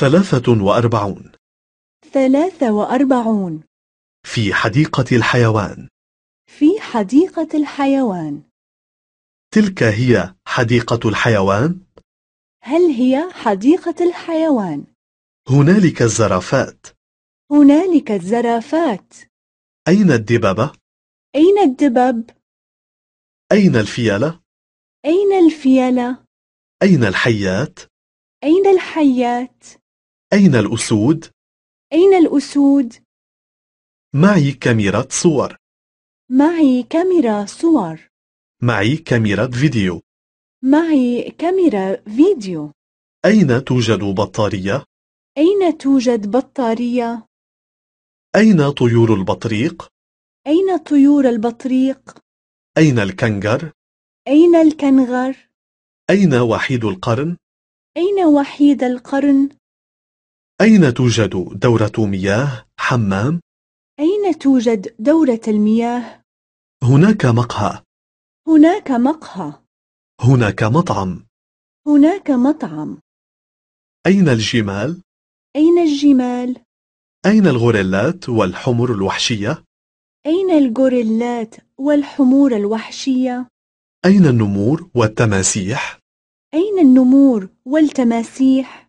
ثلاثة وأربعون ثلاثة وأربعون في حديقة الحيوان في حديقة الحيوان تلك هي حديقة الحيوان؟ هل هي حديقة الحيوان؟ هنالك الزرافات هنالك الزرافات أين الدببة؟ أين الدبب؟ أين الفيلة؟ أين الفيلة؟ أين الحيات؟ أين الحيات؟ أين الأسود؟ أين الأسود؟ معي كاميرا صور معي كاميرا صور معي كاميرا فيديو معي كاميرا فيديو أين توجد بطارية؟ أين توجد بطارية؟ أين طيور البطريق؟ أين طيور البطريق؟ أين الكنغر؟ أين الكنغر؟ أين وحيد القرن؟ أين وحيد القرن؟ أين توجد دورة مياه حمام؟ أين توجد دورة المياه؟ هناك مقهى هناك مقهى هناك مطعم هناك مطعم أين الجمال؟ أين الجمال؟ أين الغوريلات والحمور الوحشية؟ أين الغوريلات والحمور الوحشية؟ أين النمور والتماسيح؟ أين النمور والتماسيح؟